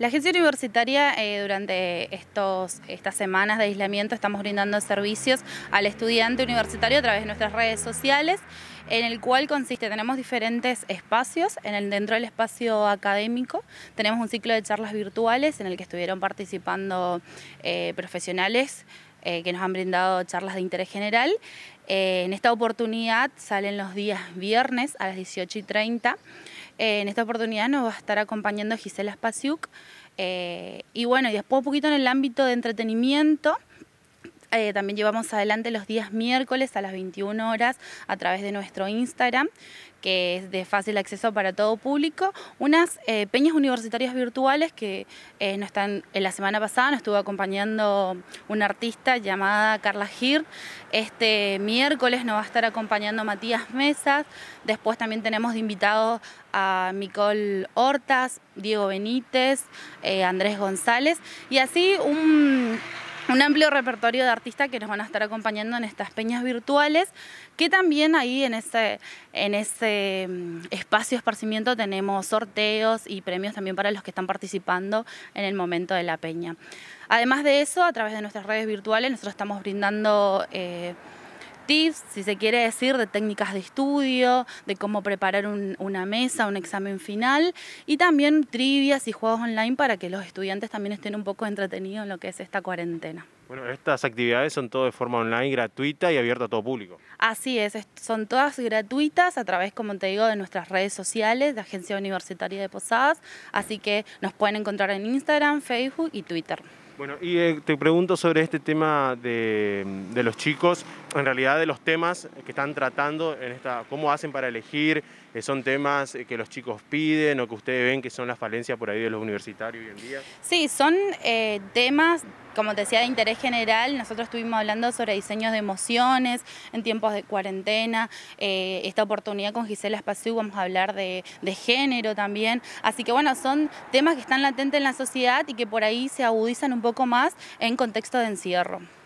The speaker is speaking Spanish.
La agencia universitaria eh, durante estos, estas semanas de aislamiento estamos brindando servicios al estudiante universitario a través de nuestras redes sociales, en el cual consiste, tenemos diferentes espacios, en el, dentro del espacio académico tenemos un ciclo de charlas virtuales en el que estuvieron participando eh, profesionales eh, que nos han brindado charlas de interés general. Eh, en esta oportunidad salen los días viernes a las 18 y 30. Eh, en esta oportunidad nos va a estar acompañando Gisela Spasiuk. y bueno, y después un poquito en el ámbito de entretenimiento. Eh, también llevamos adelante los días miércoles a las 21 horas a través de nuestro Instagram, que es de fácil acceso para todo público, unas eh, peñas universitarias virtuales que eh, no están, en la semana pasada nos estuvo acompañando una artista llamada Carla Gir, este miércoles nos va a estar acompañando Matías Mesas, después también tenemos de invitado a Nicole Hortas, Diego Benítez, Andrés González y así un un amplio repertorio de artistas que nos van a estar acompañando en estas peñas virtuales, que también ahí en ese, en mm, espacio de esparcimiento tenemos sorteos y premios también para los que están participando en el momento de la peña. Además de eso, a través de nuestras redes virtuales, nosotros estamos brindando... Eh, tips, si se quiere decir, de técnicas de estudio, de cómo preparar una mesa, un examen final y también trivias y juegos online para que los estudiantes también estén un poco entretenidos en lo que es esta cuarentena. Bueno, estas actividades son todo de forma online, gratuita y abierta a todo público. Así es, son todas gratuitas a través, como te digo, de nuestras redes sociales de Agencia Universitaria de Posadas, así que nos pueden encontrar en Instagram, Facebook y Twitter. Bueno, y eh, te pregunto sobre este tema de, los chicos, en realidad de los temas que están tratando en esta, cómo hacen para elegir, eh, son temas eh, que los chicos piden o que ustedes ven que son las falencias por ahí de los universitarios hoy en día. Sí, son temas, como te decía, de interés general. Nosotros estuvimos hablando sobre diseños de emociones en tiempos de cuarentena. esta oportunidad con Gisela Espaciú vamos a hablar de, de género también. Así que bueno, son temas que están latentes en la sociedad y que por ahí se agudizan un poco más en contexto de encierro.